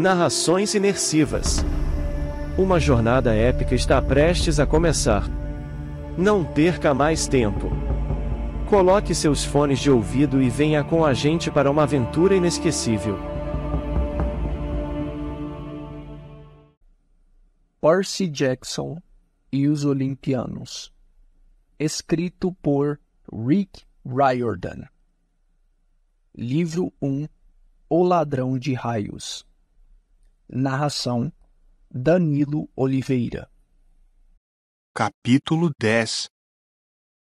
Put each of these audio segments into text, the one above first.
Narrações imersivas. Uma jornada épica está prestes a começar. Não perca mais tempo. Coloque seus fones de ouvido e venha com a gente para uma aventura inesquecível. Percy Jackson e os Olimpianos. Escrito por Rick Riordan. Livro 1 O Ladrão de Raios Narração Danilo Oliveira. Capítulo 10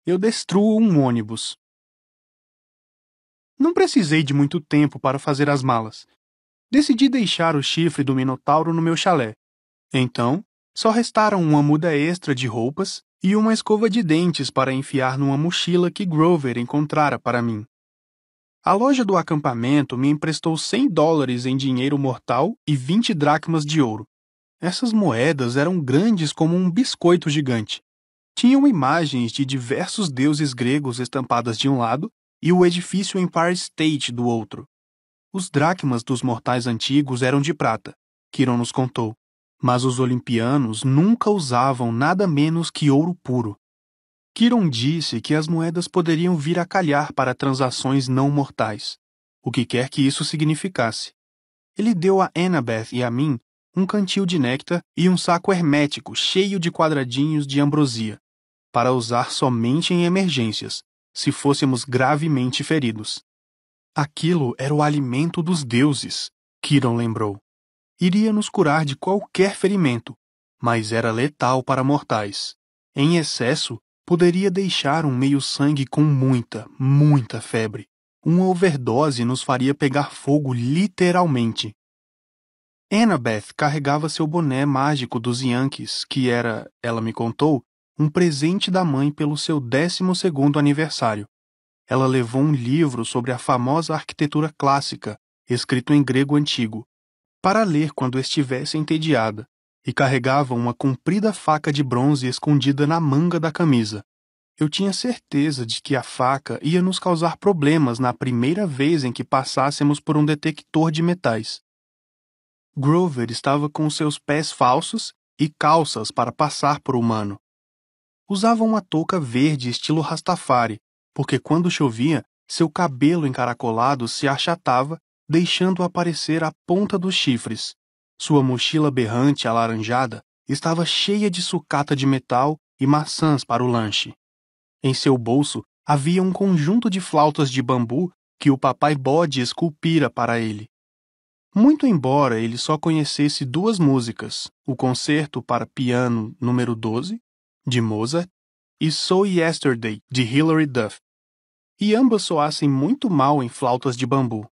Eu destruo um ônibus. Não precisei de muito tempo para fazer as malas. Decidi deixar o chifre do Minotauro no meu chalé. Então, só restaram uma muda extra de roupas e uma escova de dentes para enfiar numa mochila que Grover encontrara para mim. A loja do acampamento me emprestou 100 dólares em dinheiro mortal e 20 dracmas de ouro. Essas moedas eram grandes como um biscoito gigante. Tinham imagens de diversos deuses gregos estampadas de um lado e o edifício Empire State do outro. Os dracmas dos mortais antigos eram de prata, Kiron nos contou, mas os olimpianos nunca usavam nada menos que ouro puro. Kiron disse que as moedas poderiam vir a calhar para transações não mortais, o que quer que isso significasse. Ele deu a Annabeth e a mim um cantil de néctar e um saco hermético cheio de quadradinhos de ambrosia, para usar somente em emergências, se fôssemos gravemente feridos. Aquilo era o alimento dos deuses, Kiron lembrou. Iria nos curar de qualquer ferimento, mas era letal para mortais. Em excesso, poderia deixar um meio-sangue com muita, muita febre. Uma overdose nos faria pegar fogo literalmente. Annabeth carregava seu boné mágico dos Yankees, que era, ela me contou, um presente da mãe pelo seu 12º aniversário. Ela levou um livro sobre a famosa arquitetura clássica, escrito em grego antigo, para ler quando estivesse entediada e carregava uma comprida faca de bronze escondida na manga da camisa. Eu tinha certeza de que a faca ia nos causar problemas na primeira vez em que passássemos por um detector de metais. Grover estava com seus pés falsos e calças para passar por humano. Usava uma touca verde estilo Rastafari, porque quando chovia, seu cabelo encaracolado se achatava, deixando aparecer a ponta dos chifres. Sua mochila berrante alaranjada estava cheia de sucata de metal e maçãs para o lanche. Em seu bolso havia um conjunto de flautas de bambu que o papai Bode esculpira para ele. Muito embora ele só conhecesse duas músicas, o Concerto para Piano número 12, de Mozart, e So Yesterday, de Hilary Duff, e ambas soassem muito mal em flautas de bambu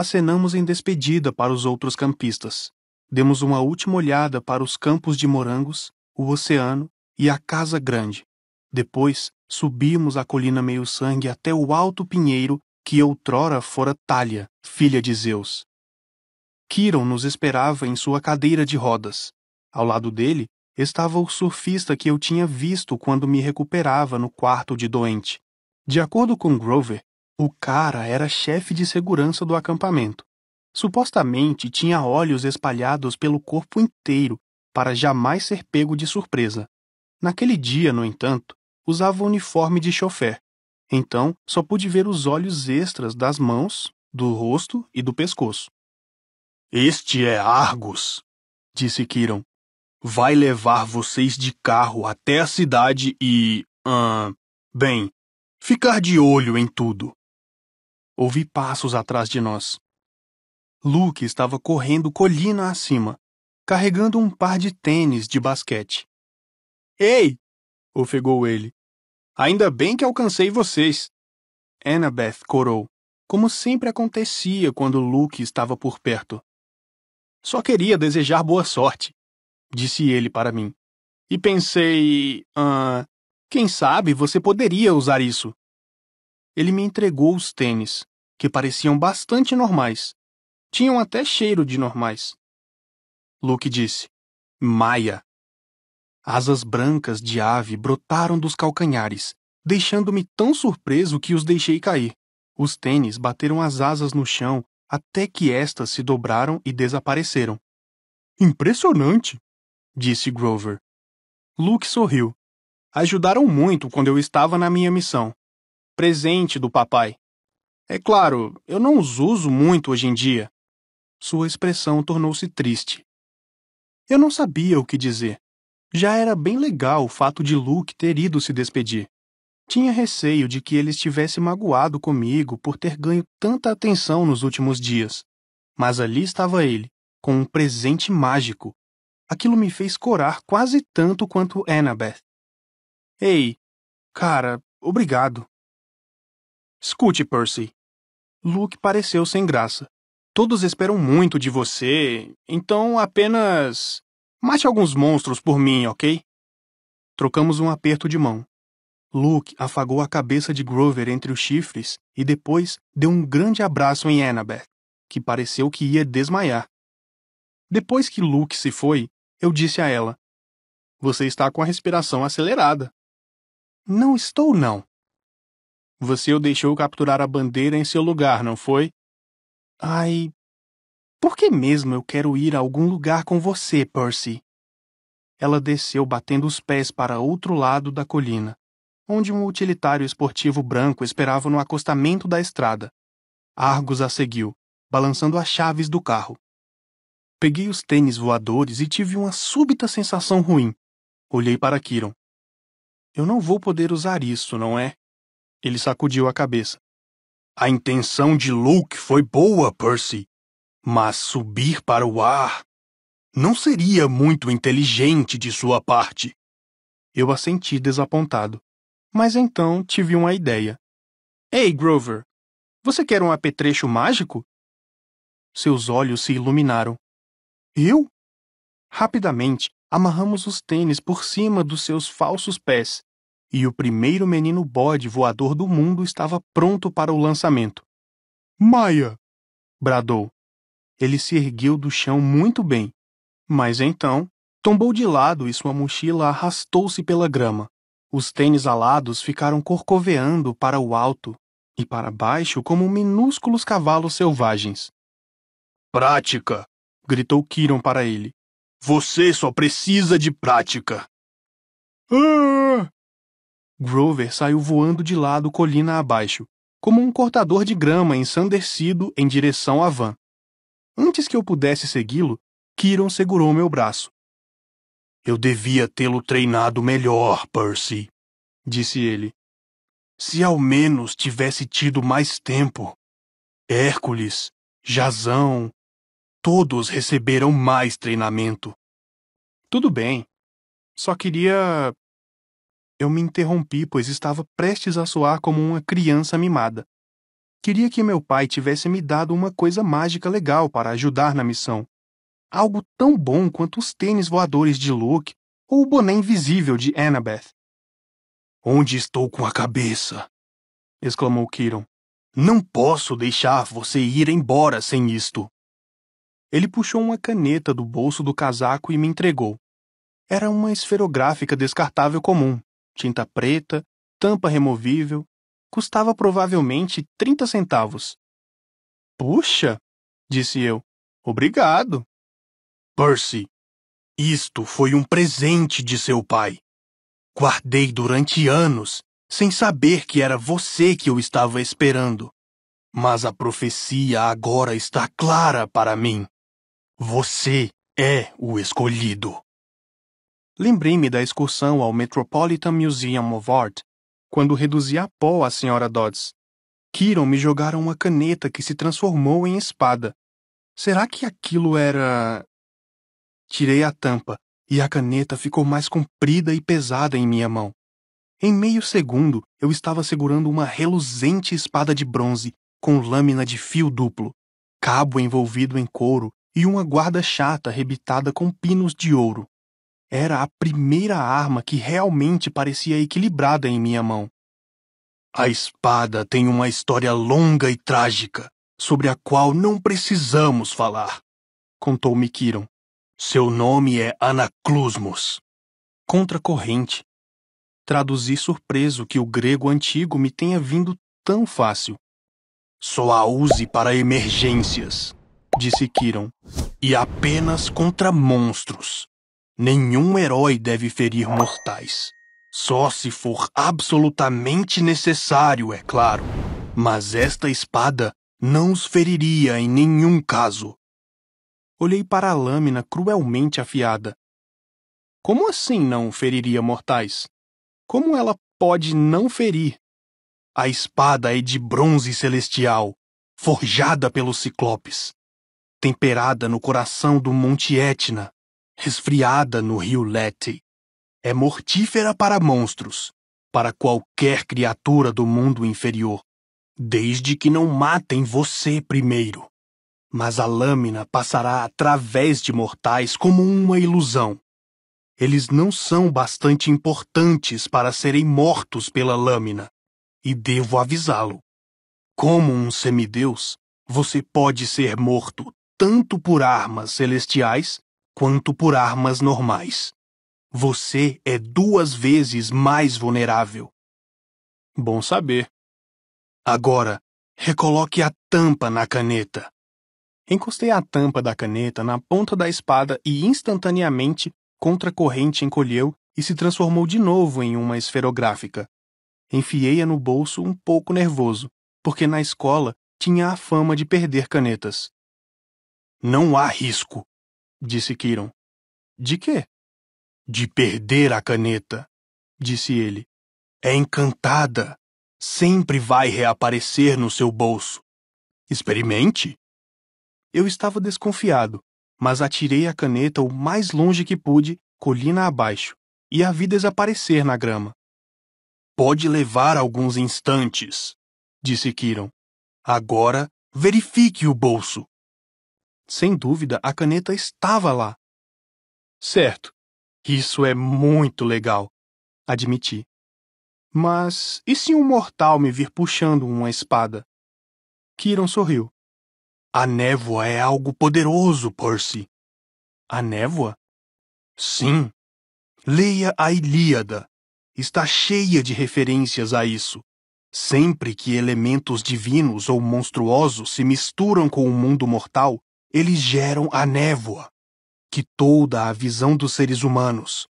acenamos em despedida para os outros campistas. Demos uma última olhada para os campos de morangos, o oceano e a casa grande. Depois, subimos a colina meio-sangue até o alto pinheiro que outrora fora Talha, filha de Zeus. Quiron nos esperava em sua cadeira de rodas. Ao lado dele estava o surfista que eu tinha visto quando me recuperava no quarto de doente. De acordo com Grover, o cara era chefe de segurança do acampamento. Supostamente tinha olhos espalhados pelo corpo inteiro para jamais ser pego de surpresa. Naquele dia, no entanto, usava uniforme de chofer. Então, só pude ver os olhos extras das mãos, do rosto e do pescoço. Este é Argus, disse Kiron. Vai levar vocês de carro até a cidade e. Hum, bem, ficar de olho em tudo ouvi passos atrás de nós. Luke estava correndo colina acima, carregando um par de tênis de basquete. Ei! ofegou ele. Ainda bem que alcancei vocês. Annabeth corou, como sempre acontecia quando Luke estava por perto. Só queria desejar boa sorte, disse ele para mim. E pensei. Ah, quem sabe você poderia usar isso? Ele me entregou os tênis que pareciam bastante normais. Tinham até cheiro de normais. Luke disse: Maia. Asas brancas de ave brotaram dos calcanhares, deixando-me tão surpreso que os deixei cair. Os tênis bateram as asas no chão até que estas se dobraram e desapareceram. Impressionante! disse Grover. Luke sorriu. Ajudaram muito quando eu estava na minha missão. Presente do papai. É claro, eu não os uso muito hoje em dia. Sua expressão tornou-se triste. Eu não sabia o que dizer. Já era bem legal o fato de Luke ter ido se despedir. Tinha receio de que ele estivesse magoado comigo por ter ganho tanta atenção nos últimos dias. Mas ali estava ele, com um presente mágico. Aquilo me fez corar quase tanto quanto Annabeth. Ei, cara, obrigado. Escute, Percy, Luke pareceu sem graça. Todos esperam muito de você, então apenas. Mate alguns monstros por mim, ok? Trocamos um aperto de mão. Luke afagou a cabeça de Grover entre os chifres e depois deu um grande abraço em Annabeth, que pareceu que ia desmaiar. Depois que Luke se foi, eu disse a ela: Você está com a respiração acelerada. Não estou, não. Você o deixou capturar a bandeira em seu lugar, não foi? Ai. Por que mesmo eu quero ir a algum lugar com você, Percy? Ela desceu batendo os pés para outro lado da colina, onde um utilitário esportivo branco esperava no acostamento da estrada. Argos a seguiu, balançando as chaves do carro. Peguei os tênis voadores e tive uma súbita sensação ruim. Olhei para Kiron. Eu não vou poder usar isso, não é? Ele sacudiu a cabeça. A intenção de Luke foi boa, Percy, mas subir para o ar não seria muito inteligente de sua parte. Eu assenti desapontado, mas então tive uma ideia. Ei, Grover, você quer um apetrecho mágico? Seus olhos se iluminaram. Eu? Rapidamente, amarramos os tênis por cima dos seus falsos pés e o primeiro menino bode voador do mundo estava pronto para o lançamento. Maia! bradou. Ele se ergueu do chão muito bem, mas então tombou de lado e sua mochila arrastou-se pela grama. Os tênis alados ficaram corcoveando para o alto e para baixo como minúsculos cavalos selvagens. Prática! gritou Kiron para ele. Você só precisa de prática. Ah! Grover saiu voando de lado colina abaixo, como um cortador de grama ensandecido em direção à van. Antes que eu pudesse segui-lo, Kiron segurou meu braço. Eu devia tê-lo treinado melhor, Percy, disse ele. Se ao menos tivesse tido mais tempo. Hércules, Jazão, todos receberam mais treinamento. Tudo bem. Só queria eu me interrompi, pois estava prestes a soar como uma criança mimada. Queria que meu pai tivesse me dado uma coisa mágica legal para ajudar na missão. Algo tão bom quanto os tênis voadores de Luke ou o boné invisível de Annabeth. Onde estou com a cabeça? exclamou Kiron. Não posso deixar você ir embora sem isto. Ele puxou uma caneta do bolso do casaco e me entregou. Era uma esferográfica descartável comum, tinta preta, tampa removível, custava provavelmente 30 centavos. Puxa, disse eu. Obrigado. Percy, isto foi um presente de seu pai. Guardei durante anos, sem saber que era você que eu estava esperando. Mas a profecia agora está clara para mim. Você é o escolhido. Lembrei-me da excursão ao Metropolitan Museum of Art, quando reduzi a pó a senhora Dodds. Kiron me jogara uma caneta que se transformou em espada. Será que aquilo era. Tirei a tampa e a caneta ficou mais comprida e pesada em minha mão. Em meio segundo, eu estava segurando uma reluzente espada de bronze com lâmina de fio duplo, cabo envolvido em couro e uma guarda chata rebitada com pinos de ouro. Era a primeira arma que realmente parecia equilibrada em minha mão. A espada tem uma história longa e trágica, sobre a qual não precisamos falar, contou-me Kiron. Seu nome é Anaclusmos. Contra corrente. Traduzi surpreso que o grego antigo me tenha vindo tão fácil. Só a use para emergências, disse Kiron, e apenas contra monstros. Nenhum herói deve ferir mortais. Só se for absolutamente necessário, é claro. Mas esta espada não os feriria em nenhum caso. Olhei para a lâmina cruelmente afiada. Como assim não feriria mortais? Como ela pode não ferir? A espada é de bronze celestial, forjada pelos ciclopes, temperada no coração do Monte Etna, resfriada no rio Lete. É mortífera para monstros, para qualquer criatura do mundo inferior, desde que não matem você primeiro. Mas a lâmina passará através de mortais como uma ilusão. Eles não são bastante importantes para serem mortos pela lâmina, e devo avisá-lo. Como um semideus, você pode ser morto tanto por armas celestiais quanto por armas normais. Você é duas vezes mais vulnerável. Bom saber. Agora, recoloque a tampa na caneta. Encostei a tampa da caneta na ponta da espada e instantaneamente contra a corrente encolheu e se transformou de novo em uma esferográfica. Enfiei-a no bolso um pouco nervoso, porque na escola tinha a fama de perder canetas. Não há risco, disse Kiron. De quê? De perder a caneta, disse ele. É encantada. Sempre vai reaparecer no seu bolso. Experimente. Eu estava desconfiado, mas atirei a caneta o mais longe que pude, colina abaixo, e a vi desaparecer na grama. Pode levar alguns instantes, disse Kiron. Agora verifique o bolso. Sem dúvida, a caneta estava lá. Certo. Isso é muito legal, admiti. Mas e se um mortal me vir puxando uma espada? Kiron sorriu. A névoa é algo poderoso, Percy. A névoa? Sim. Leia a Ilíada. Está cheia de referências a isso. Sempre que elementos divinos ou monstruosos se misturam com o mundo mortal, eles geram a névoa, que toda a visão dos seres humanos.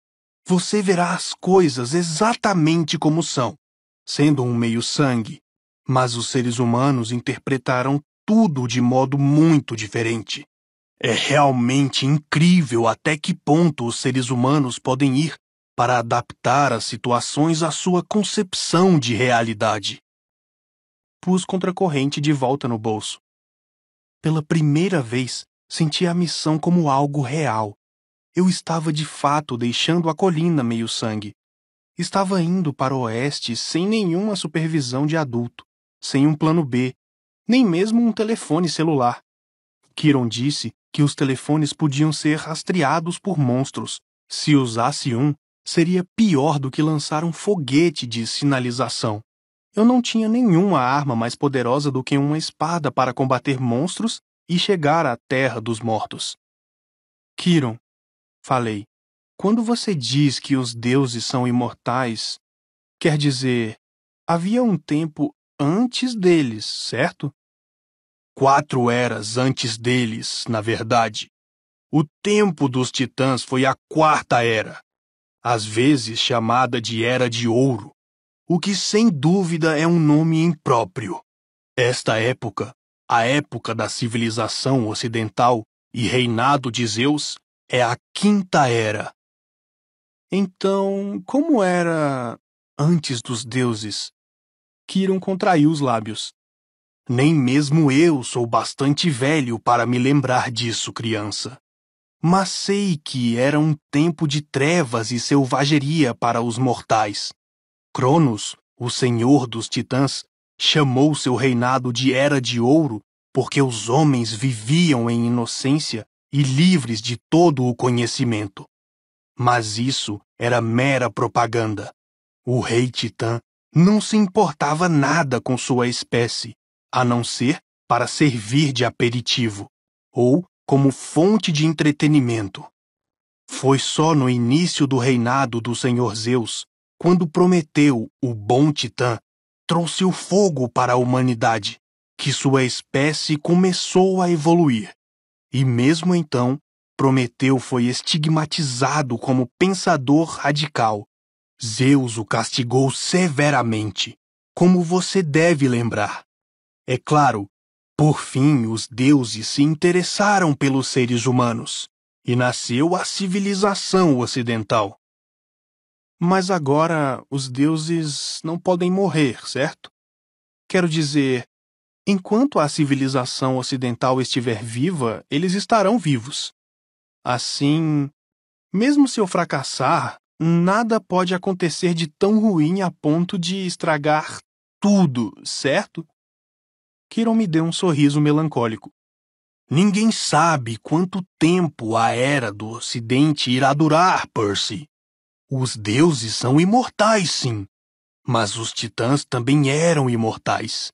Você verá as coisas exatamente como são, sendo um meio-sangue, mas os seres humanos interpretaram tudo de modo muito diferente. É realmente incrível até que ponto os seres humanos podem ir para adaptar as situações à sua concepção de realidade. Pus contracorrente de volta no bolso. Pela primeira vez, senti a missão como algo real. Eu estava de fato deixando a colina meio-sangue. Estava indo para o oeste sem nenhuma supervisão de adulto, sem um plano B, nem mesmo um telefone celular. Kiron disse que os telefones podiam ser rastreados por monstros. Se usasse um, seria pior do que lançar um foguete de sinalização. Eu não tinha nenhuma arma mais poderosa do que uma espada para combater monstros e chegar à terra dos mortos. Kiron, falei, quando você diz que os deuses são imortais, quer dizer, havia um tempo antes deles, certo? Quatro eras antes deles, na verdade. O tempo dos titãs foi a quarta era, às vezes chamada de Era de Ouro o que sem dúvida é um nome impróprio. Esta época, a época da civilização ocidental e reinado de Zeus, é a Quinta Era. Então, como era antes dos deuses? Kiron contraiu os lábios. Nem mesmo eu sou bastante velho para me lembrar disso, criança. Mas sei que era um tempo de trevas e selvageria para os mortais. Cronos, o senhor dos titãs, chamou seu reinado de Era de Ouro porque os homens viviam em inocência e livres de todo o conhecimento. Mas isso era mera propaganda. O rei Titã não se importava nada com sua espécie, a não ser para servir de aperitivo ou como fonte de entretenimento. Foi só no início do reinado do Senhor Zeus quando Prometeu, o bom titã, trouxe o fogo para a humanidade, que sua espécie começou a evoluir. E mesmo então, Prometeu foi estigmatizado como pensador radical. Zeus o castigou severamente, como você deve lembrar. É claro, por fim os deuses se interessaram pelos seres humanos, e nasceu a civilização ocidental. Mas agora os deuses não podem morrer, certo? Quero dizer, enquanto a civilização ocidental estiver viva, eles estarão vivos. Assim, mesmo se eu fracassar, nada pode acontecer de tão ruim a ponto de estragar tudo, certo? Kiron me deu um sorriso melancólico. Ninguém sabe quanto tempo a era do Ocidente irá durar, Percy. Os deuses são imortais, sim, mas os titãs também eram imortais.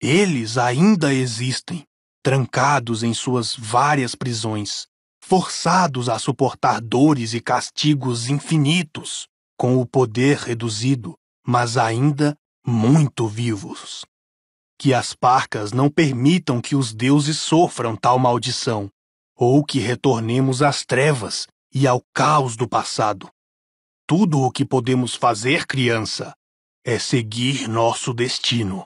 Eles ainda existem, trancados em suas várias prisões, forçados a suportar dores e castigos infinitos, com o poder reduzido, mas ainda muito vivos. Que as parcas não permitam que os deuses sofram tal maldição, ou que retornemos às trevas e ao caos do passado, tudo o que podemos fazer, criança, é seguir nosso destino.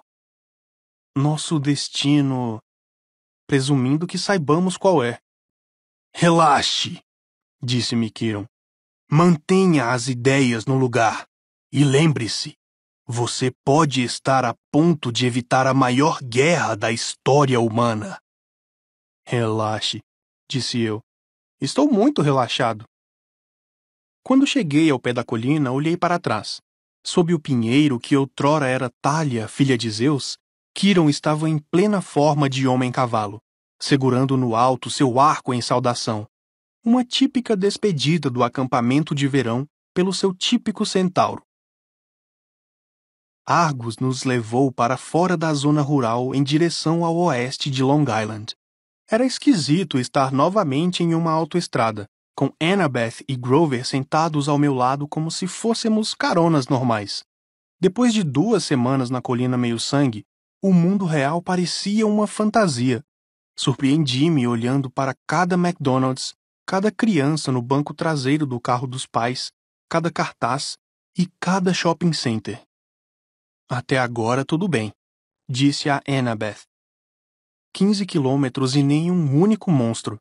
Nosso destino. Presumindo que saibamos qual é. Relaxe, disse Mikiron. Mantenha as ideias no lugar. E lembre-se, você pode estar a ponto de evitar a maior guerra da história humana. Relaxe, disse eu. Estou muito relaxado. Quando cheguei ao pé da colina, olhei para trás. Sob o pinheiro que outrora era Talha, filha de Zeus, Quiron estava em plena forma de homem-cavalo, segurando no alto seu arco em saudação. Uma típica despedida do acampamento de verão pelo seu típico centauro. Argus nos levou para fora da zona rural em direção ao oeste de Long Island. Era esquisito estar novamente em uma autoestrada, com Annabeth e Grover sentados ao meu lado como se fôssemos caronas normais. Depois de duas semanas na colina meio-sangue, o mundo real parecia uma fantasia. Surpreendi-me olhando para cada McDonald's, cada criança no banco traseiro do carro dos pais, cada cartaz e cada shopping center. Até agora tudo bem, disse a Annabeth. Quinze quilômetros e nem um único monstro.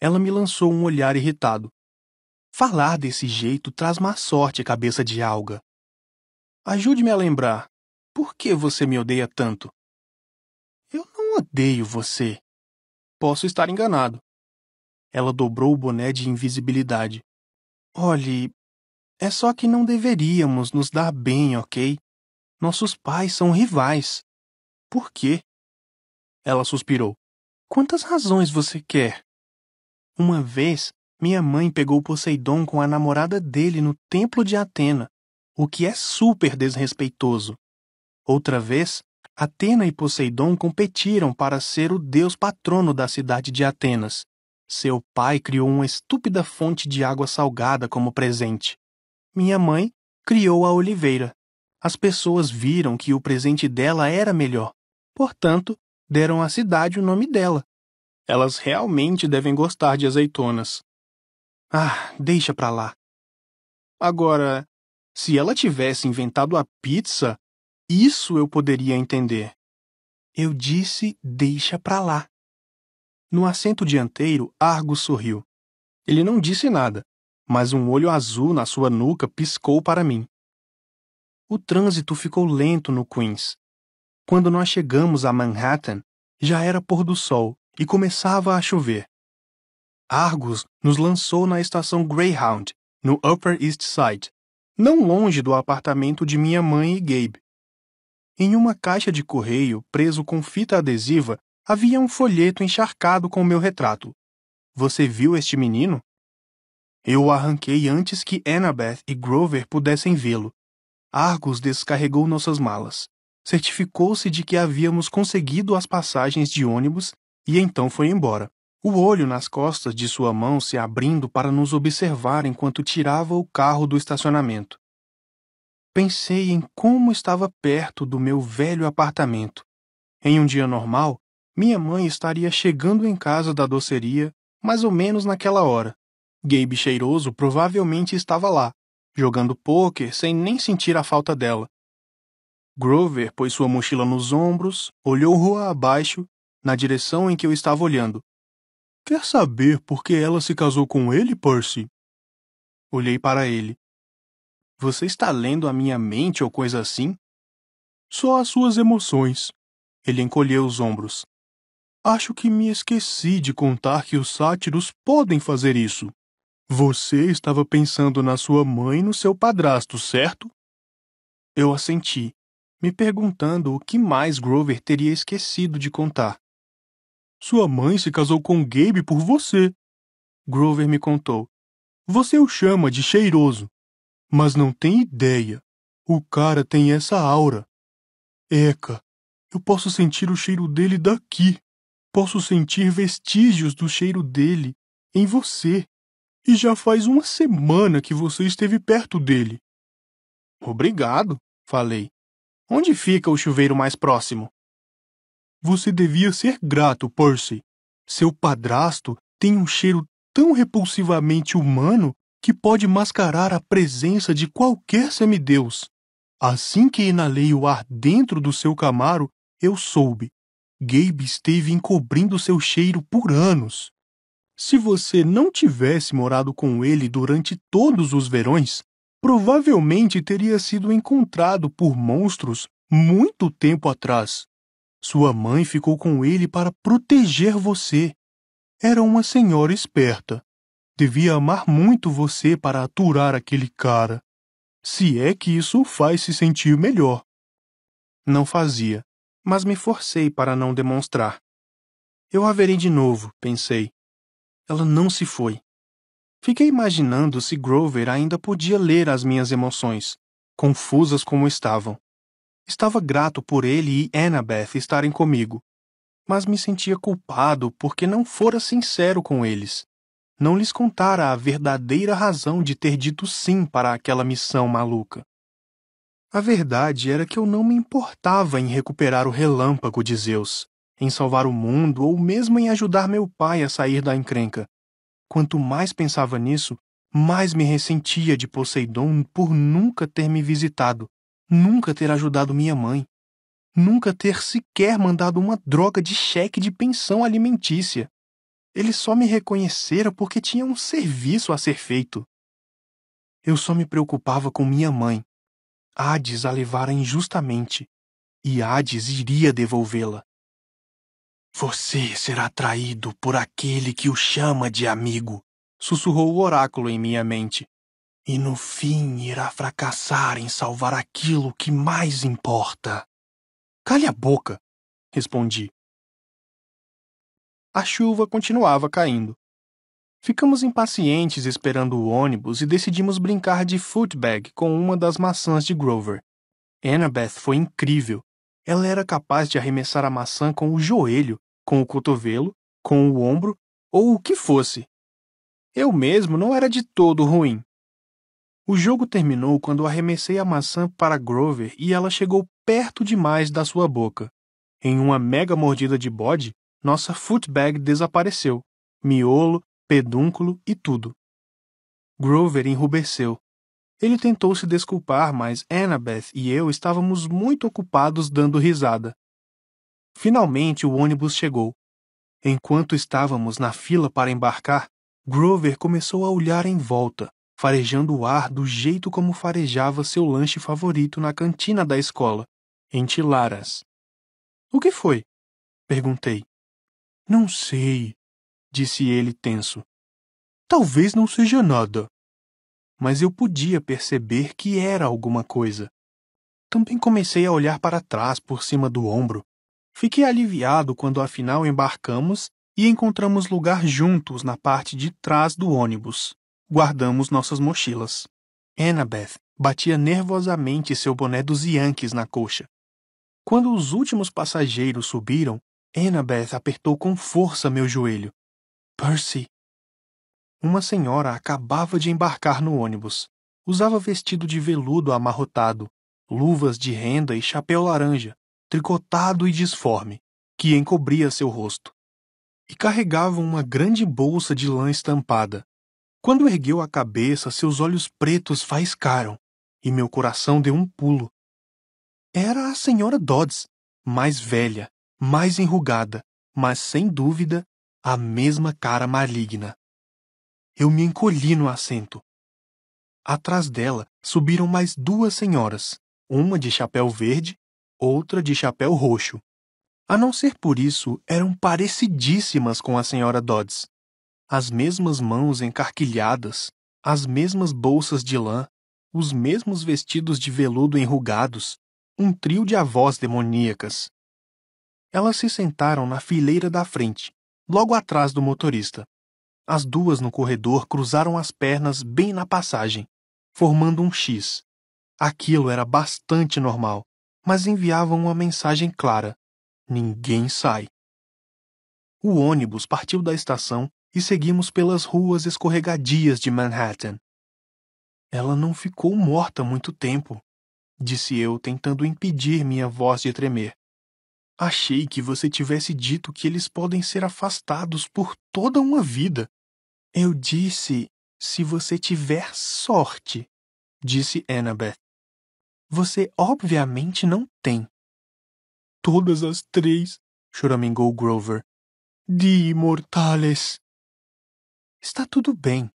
Ela me lançou um olhar irritado. Falar desse jeito traz má sorte à cabeça de alga. Ajude-me a lembrar. Por que você me odeia tanto? Eu não odeio você. Posso estar enganado. Ela dobrou o boné de invisibilidade. Olhe, é só que não deveríamos nos dar bem, ok? Nossos pais são rivais. Por quê? Ela suspirou. Quantas razões você quer? Uma vez, minha mãe pegou Poseidon com a namorada dele no templo de Atena, o que é super desrespeitoso. Outra vez, Atena e Poseidon competiram para ser o deus patrono da cidade de Atenas. Seu pai criou uma estúpida fonte de água salgada como presente. Minha mãe criou a oliveira. As pessoas viram que o presente dela era melhor, portanto, deram à cidade o nome dela. Elas realmente devem gostar de azeitonas. Ah, deixa pra lá. Agora, se ela tivesse inventado a pizza, isso eu poderia entender. Eu disse deixa pra lá. No assento dianteiro, Argo sorriu. Ele não disse nada, mas um olho azul na sua nuca piscou para mim. O trânsito ficou lento no Queens. Quando nós chegamos a Manhattan, já era pôr do sol e começava a chover. Argus nos lançou na estação Greyhound, no Upper East Side, não longe do apartamento de minha mãe e Gabe. Em uma caixa de correio, preso com fita adesiva, havia um folheto encharcado com meu retrato. Você viu este menino? Eu o arranquei antes que Annabeth e Grover pudessem vê-lo. Argus descarregou nossas malas. Certificou-se de que havíamos conseguido as passagens de ônibus e então foi embora. O olho nas costas de sua mão se abrindo para nos observar enquanto tirava o carro do estacionamento. Pensei em como estava perto do meu velho apartamento. Em um dia normal, minha mãe estaria chegando em casa da doceria mais ou menos naquela hora. Gabe cheiroso provavelmente estava lá, jogando pôquer sem nem sentir a falta dela. Grover pôs sua mochila nos ombros, olhou rua abaixo na direção em que eu estava olhando. Quer saber por que ela se casou com ele, Percy? Olhei para ele. Você está lendo a minha mente ou coisa assim? Só as suas emoções. Ele encolheu os ombros. Acho que me esqueci de contar que os sátiros podem fazer isso. Você estava pensando na sua mãe e no seu padrasto, certo? Eu assenti, me perguntando o que mais Grover teria esquecido de contar. Sua mãe se casou com Gabe por você. Grover me contou. Você o chama de cheiroso, mas não tem ideia. O cara tem essa aura. Eca, eu posso sentir o cheiro dele daqui. Posso sentir vestígios do cheiro dele em você. E já faz uma semana que você esteve perto dele. Obrigado, falei. Onde fica o chuveiro mais próximo? Você devia ser grato, Percy. Seu padrasto tem um cheiro tão repulsivamente humano que pode mascarar a presença de qualquer semideus. Assim que inalei o ar dentro do seu camaro, eu soube. Gabe esteve encobrindo seu cheiro por anos. Se você não tivesse morado com ele durante todos os verões, provavelmente teria sido encontrado por monstros muito tempo atrás. Sua mãe ficou com ele para proteger você. Era uma senhora esperta. Devia amar muito você para aturar aquele cara. Se é que isso o faz se sentir melhor. Não fazia, mas me forcei para não demonstrar. Eu a verei de novo, pensei. Ela não se foi. Fiquei imaginando se Grover ainda podia ler as minhas emoções, confusas como estavam. Estava grato por ele e Annabeth estarem comigo, mas me sentia culpado porque não fora sincero com eles. Não lhes contara a verdadeira razão de ter dito sim para aquela missão maluca. A verdade era que eu não me importava em recuperar o relâmpago de Zeus, em salvar o mundo ou mesmo em ajudar meu pai a sair da encrenca. Quanto mais pensava nisso, mais me ressentia de Poseidon por nunca ter me visitado nunca ter ajudado minha mãe, nunca ter sequer mandado uma droga de cheque de pensão alimentícia. Ele só me reconhecera porque tinha um serviço a ser feito. Eu só me preocupava com minha mãe. Hades a levara injustamente, e Hades iria devolvê-la. Você será traído por aquele que o chama de amigo, sussurrou o oráculo em minha mente e no fim irá fracassar em salvar aquilo que mais importa. Cale a boca, respondi. A chuva continuava caindo. Ficamos impacientes esperando o ônibus e decidimos brincar de footbag com uma das maçãs de Grover. Annabeth foi incrível. Ela era capaz de arremessar a maçã com o joelho, com o cotovelo, com o ombro ou o que fosse. Eu mesmo não era de todo ruim, o jogo terminou quando arremessei a maçã para Grover e ela chegou perto demais da sua boca. Em uma mega mordida de bode, nossa footbag desapareceu. Miolo, pedúnculo e tudo. Grover enrubesceu. Ele tentou se desculpar, mas Annabeth e eu estávamos muito ocupados dando risada. Finalmente o ônibus chegou. Enquanto estávamos na fila para embarcar, Grover começou a olhar em volta, farejando o ar do jeito como farejava seu lanche favorito na cantina da escola, em Tilaras. O que foi? perguntei. Não sei, disse ele tenso. Talvez não seja nada. Mas eu podia perceber que era alguma coisa. Também comecei a olhar para trás por cima do ombro. Fiquei aliviado quando afinal embarcamos e encontramos lugar juntos na parte de trás do ônibus. Guardamos nossas mochilas. Annabeth batia nervosamente seu boné dos Yankees na coxa. Quando os últimos passageiros subiram, Annabeth apertou com força meu joelho. Percy! Uma senhora acabava de embarcar no ônibus. Usava vestido de veludo amarrotado, luvas de renda e chapéu laranja, tricotado e disforme, que encobria seu rosto. E carregava uma grande bolsa de lã estampada, quando ergueu a cabeça, seus olhos pretos faiscaram, e meu coração deu um pulo. Era a senhora Dodds, mais velha, mais enrugada, mas sem dúvida a mesma cara maligna. Eu me encolhi no assento. Atrás dela subiram mais duas senhoras, uma de chapéu verde, outra de chapéu roxo. A não ser por isso, eram parecidíssimas com a senhora Dodds as mesmas mãos encarquilhadas, as mesmas bolsas de lã, os mesmos vestidos de veludo enrugados, um trio de avós demoníacas. Elas se sentaram na fileira da frente, logo atrás do motorista. As duas no corredor cruzaram as pernas bem na passagem, formando um X. Aquilo era bastante normal, mas enviava uma mensagem clara: ninguém sai. O ônibus partiu da estação e seguimos pelas ruas escorregadias de Manhattan. Ela não ficou morta muito tempo, disse eu, tentando impedir minha voz de tremer. Achei que você tivesse dito que eles podem ser afastados por toda uma vida. Eu disse, se você tiver sorte, disse Annabeth. Você obviamente não tem. Todas as três, choramingou Grover. De imortales. Está tudo bem,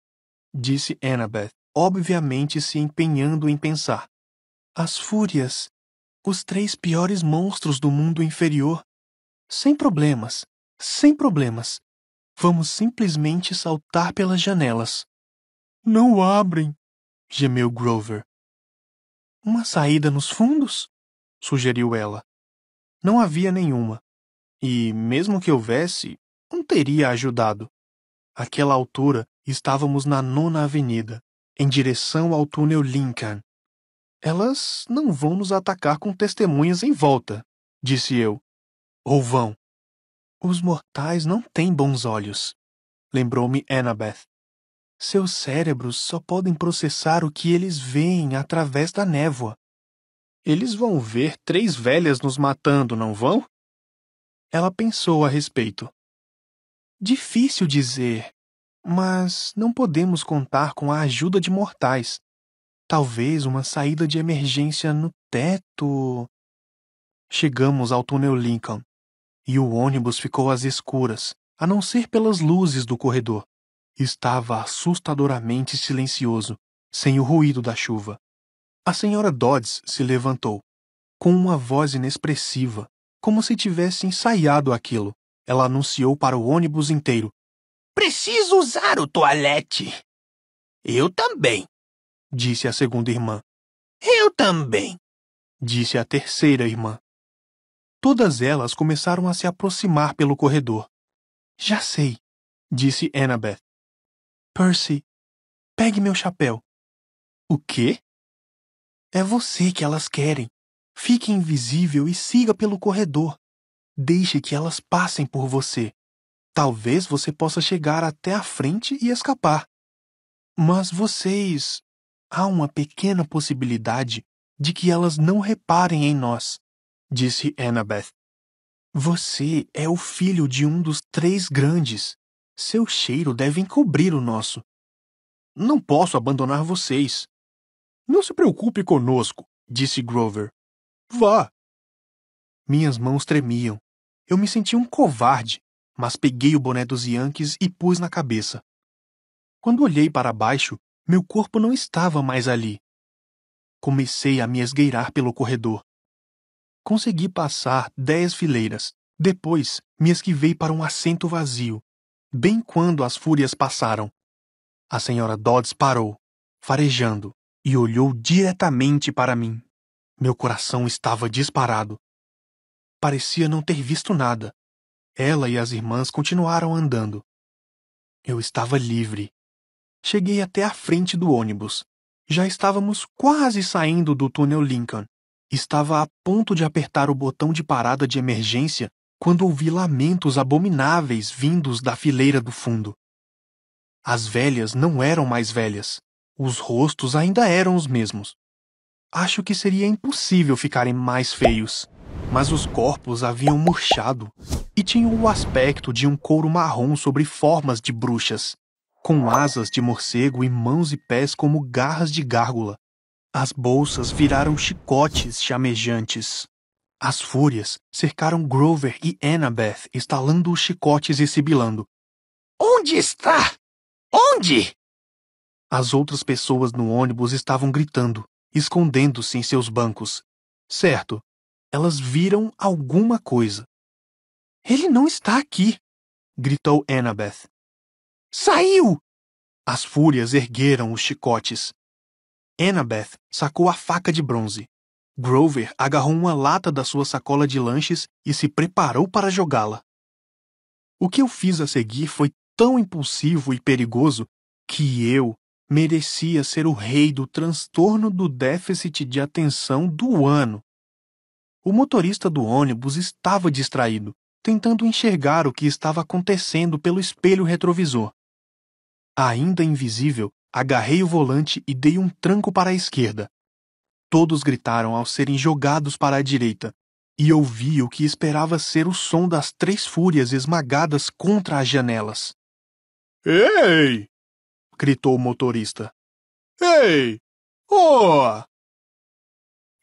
disse Annabeth, obviamente se empenhando em pensar. As fúrias, os três piores monstros do mundo inferior. Sem problemas, sem problemas. Vamos simplesmente saltar pelas janelas. Não abrem, gemeu Grover. Uma saída nos fundos? sugeriu ela. Não havia nenhuma. E, mesmo que houvesse, não teria ajudado. Àquela altura, estávamos na nona avenida, em direção ao túnel Lincoln. Elas não vão nos atacar com testemunhas em volta, disse eu. Ou vão. Os mortais não têm bons olhos, lembrou-me Annabeth. Seus cérebros só podem processar o que eles veem através da névoa. Eles vão ver três velhas nos matando, não vão? Ela pensou a respeito. Difícil dizer, mas não podemos contar com a ajuda de mortais. Talvez uma saída de emergência no teto. Chegamos ao túnel Lincoln e o ônibus ficou às escuras, a não ser pelas luzes do corredor. Estava assustadoramente silencioso, sem o ruído da chuva. A senhora Dodds se levantou, com uma voz inexpressiva, como se tivesse ensaiado aquilo. Ela anunciou para o ônibus inteiro. Preciso usar o toalete. Eu também, disse a segunda irmã. Eu também, disse a terceira irmã. Todas elas começaram a se aproximar pelo corredor. Já sei, disse Annabeth. Percy, pegue meu chapéu. O quê? É você que elas querem. Fique invisível e siga pelo corredor. Deixe que elas passem por você. Talvez você possa chegar até a frente e escapar. Mas vocês. Há uma pequena possibilidade de que elas não reparem em nós, disse Annabeth. Você é o filho de um dos três grandes. Seu cheiro deve encobrir o nosso. Não posso abandonar vocês. Não se preocupe conosco, disse Grover. Vá! Minhas mãos tremiam. Eu me senti um covarde, mas peguei o boné dos Yankees e pus na cabeça. Quando olhei para baixo, meu corpo não estava mais ali. Comecei a me esgueirar pelo corredor. Consegui passar dez fileiras. Depois, me esquivei para um assento vazio, bem quando as fúrias passaram. A senhora Dodds parou, farejando, e olhou diretamente para mim. Meu coração estava disparado parecia não ter visto nada. Ela e as irmãs continuaram andando. Eu estava livre. Cheguei até a frente do ônibus. Já estávamos quase saindo do túnel Lincoln. Estava a ponto de apertar o botão de parada de emergência quando ouvi lamentos abomináveis vindos da fileira do fundo. As velhas não eram mais velhas. Os rostos ainda eram os mesmos. Acho que seria impossível ficarem mais feios mas os corpos haviam murchado e tinham o aspecto de um couro marrom sobre formas de bruxas, com asas de morcego e mãos e pés como garras de gárgula. As bolsas viraram chicotes chamejantes. As fúrias cercaram Grover e Annabeth, estalando os chicotes e sibilando. Onde está? Onde? As outras pessoas no ônibus estavam gritando, escondendo-se em seus bancos. Certo, elas viram alguma coisa. Ele não está aqui! gritou Annabeth. Saiu! As fúrias ergueram os chicotes. Annabeth sacou a faca de bronze. Grover agarrou uma lata da sua sacola de lanches e se preparou para jogá-la. O que eu fiz a seguir foi tão impulsivo e perigoso que eu merecia ser o rei do transtorno do déficit de atenção do ano. O motorista do ônibus estava distraído, tentando enxergar o que estava acontecendo pelo espelho retrovisor. Ainda invisível, agarrei o volante e dei um tranco para a esquerda. Todos gritaram ao serem jogados para a direita, e ouvi o que esperava ser o som das três fúrias esmagadas contra as janelas. Ei! gritou o motorista. Ei! Oh!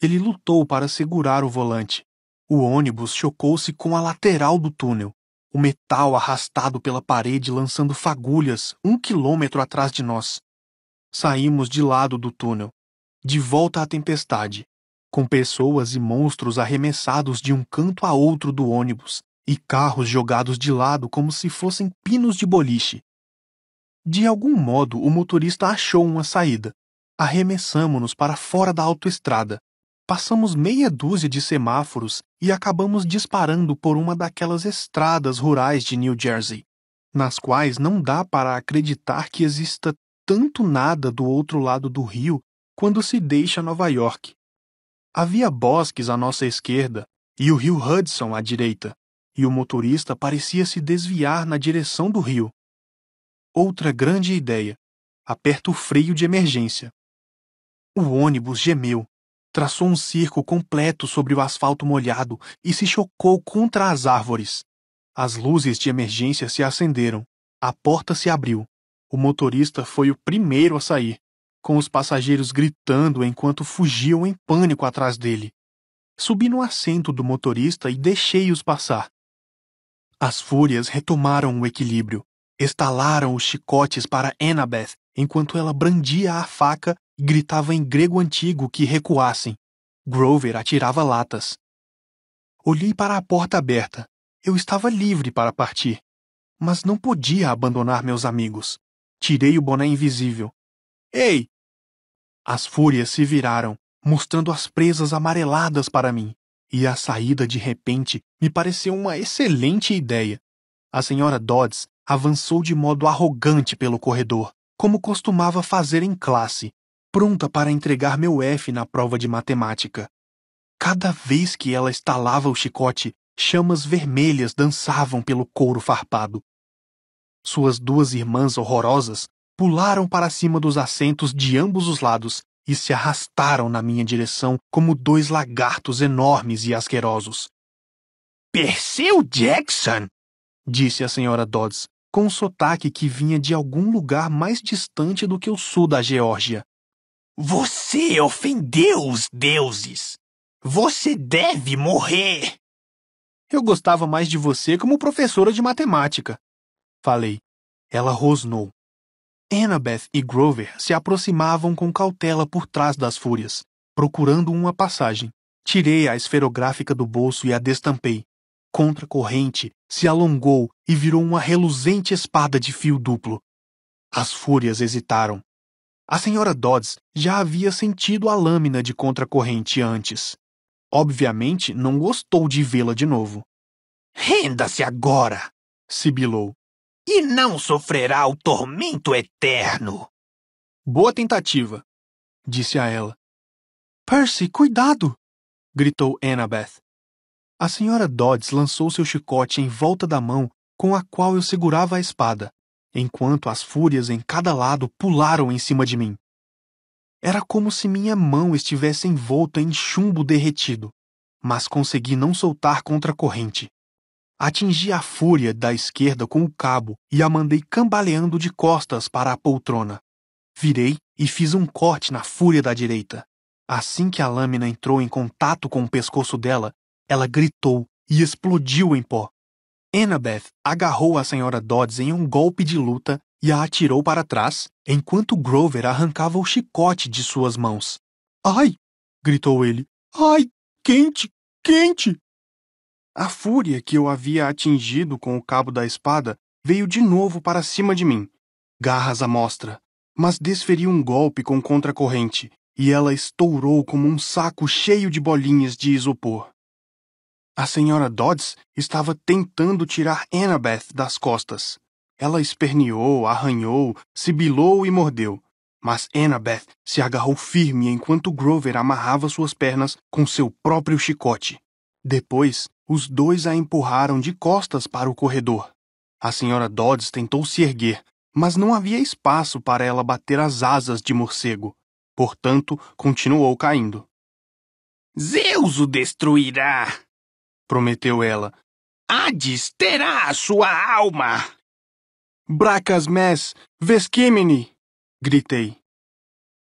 Ele lutou para segurar o volante. O ônibus chocou-se com a lateral do túnel, o metal arrastado pela parede lançando fagulhas um quilômetro atrás de nós. Saímos de lado do túnel, de volta à tempestade, com pessoas e monstros arremessados de um canto a outro do ônibus e carros jogados de lado como se fossem pinos de boliche. De algum modo, o motorista achou uma saída. Arremessamo-nos para fora da autoestrada, Passamos meia dúzia de semáforos e acabamos disparando por uma daquelas estradas rurais de New Jersey, nas quais não dá para acreditar que exista tanto nada do outro lado do rio quando se deixa Nova York. Havia bosques à nossa esquerda e o rio Hudson à direita, e o motorista parecia se desviar na direção do rio. Outra grande ideia. Aperta o freio de emergência. O ônibus gemeu traçou um circo completo sobre o asfalto molhado e se chocou contra as árvores. As luzes de emergência se acenderam, a porta se abriu. O motorista foi o primeiro a sair, com os passageiros gritando enquanto fugiam em pânico atrás dele. Subi no assento do motorista e deixei-os passar. As fúrias retomaram o equilíbrio, estalaram os chicotes para Annabeth enquanto ela brandia a faca e gritava em grego antigo que recuassem. Grover atirava latas. Olhei para a porta aberta. Eu estava livre para partir. Mas não podia abandonar meus amigos. Tirei o boné invisível. Ei! As fúrias se viraram, mostrando as presas amareladas para mim, e a saída de repente me pareceu uma excelente ideia. A senhora Dodds avançou de modo arrogante pelo corredor, como costumava fazer em classe, pronta para entregar meu F na prova de matemática. Cada vez que ela estalava o chicote, chamas vermelhas dançavam pelo couro farpado. Suas duas irmãs horrorosas pularam para cima dos assentos de ambos os lados e se arrastaram na minha direção como dois lagartos enormes e asquerosos. Perseu Jackson! disse a senhora Dodds, com um sotaque que vinha de algum lugar mais distante do que o sul da Geórgia. Você ofendeu os deuses! Você deve morrer! Eu gostava mais de você como professora de matemática. Falei. Ela rosnou. Annabeth e Grover se aproximavam com cautela por trás das fúrias, procurando uma passagem. Tirei a esferográfica do bolso e a destampei contra a corrente, se alongou e virou uma reluzente espada de fio duplo. As fúrias hesitaram. A senhora Dodds já havia sentido a lâmina de contracorrente antes. Obviamente, não gostou de vê-la de novo. Renda-se agora! sibilou. E não sofrerá o tormento eterno! Boa tentativa! disse a ela. Percy, cuidado! gritou Annabeth. A senhora Dodds lançou seu chicote em volta da mão com a qual eu segurava a espada, enquanto as fúrias em cada lado pularam em cima de mim. Era como se minha mão estivesse envolta em chumbo derretido, mas consegui não soltar contra a corrente. Atingi a fúria da esquerda com o cabo e a mandei cambaleando de costas para a poltrona. Virei e fiz um corte na fúria da direita. Assim que a lâmina entrou em contato com o pescoço dela, ela gritou e explodiu em pó. Annabeth agarrou a senhora Dodds em um golpe de luta e a atirou para trás, enquanto Grover arrancava o chicote de suas mãos. Ai! gritou ele. Ai! Quente! Quente! A fúria que eu havia atingido com o cabo da espada veio de novo para cima de mim, garras à mostra, mas desferi um golpe com contracorrente e ela estourou como um saco cheio de bolinhas de isopor. A senhora Dodds estava tentando tirar Annabeth das costas. Ela esperneou, arranhou, sibilou e mordeu, mas Annabeth se agarrou firme enquanto Grover amarrava suas pernas com seu próprio chicote. Depois, os dois a empurraram de costas para o corredor. A senhora Dodds tentou se erguer, mas não havia espaço para ela bater as asas de morcego. Portanto, continuou caindo. Zeus o destruirá! prometeu ela. Hades terá a sua alma! Bracas mes, vesquimini! gritei.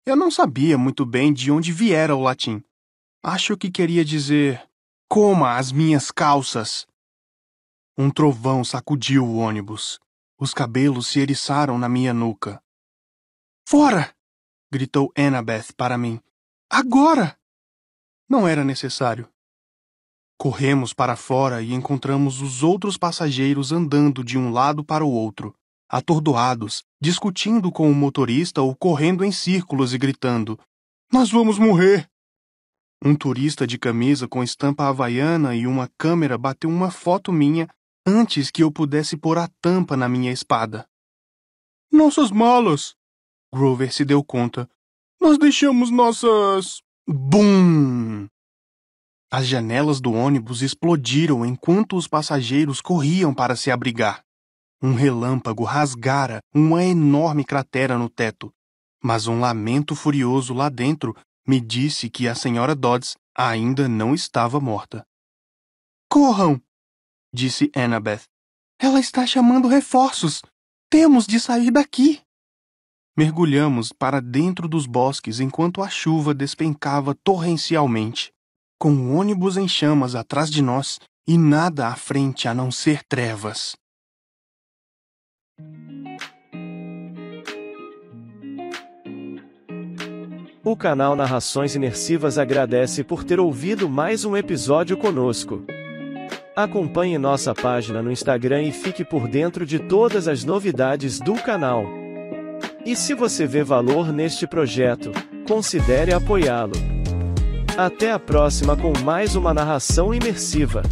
Eu não sabia muito bem de onde viera o latim. Acho que queria dizer: coma as minhas calças. Um trovão sacudiu o ônibus. Os cabelos se eriçaram na minha nuca. Fora! gritou Annabeth para mim. Agora! Não era necessário. Corremos para fora e encontramos os outros passageiros andando de um lado para o outro, atordoados, discutindo com o motorista ou correndo em círculos e gritando: Nós vamos morrer! Um turista de camisa com estampa havaiana e uma câmera bateu uma foto minha antes que eu pudesse pôr a tampa na minha espada. Nossas malas! Grover se deu conta. Nós deixamos nossas. Bum! As janelas do ônibus explodiram enquanto os passageiros corriam para se abrigar. Um relâmpago rasgara uma enorme cratera no teto, mas um lamento furioso lá dentro me disse que a senhora Dodds ainda não estava morta. Corram! disse Annabeth. Ela está chamando reforços! Temos de sair daqui! Mergulhamos para dentro dos bosques enquanto a chuva despencava torrencialmente com um ônibus em chamas atrás de nós e nada à frente a não ser trevas. O canal Narrações Inersivas agradece por ter ouvido mais um episódio conosco. Acompanhe nossa página no Instagram e fique por dentro de todas as novidades do canal. E se você vê valor neste projeto, considere apoiá-lo. Até a próxima com mais uma narração imersiva.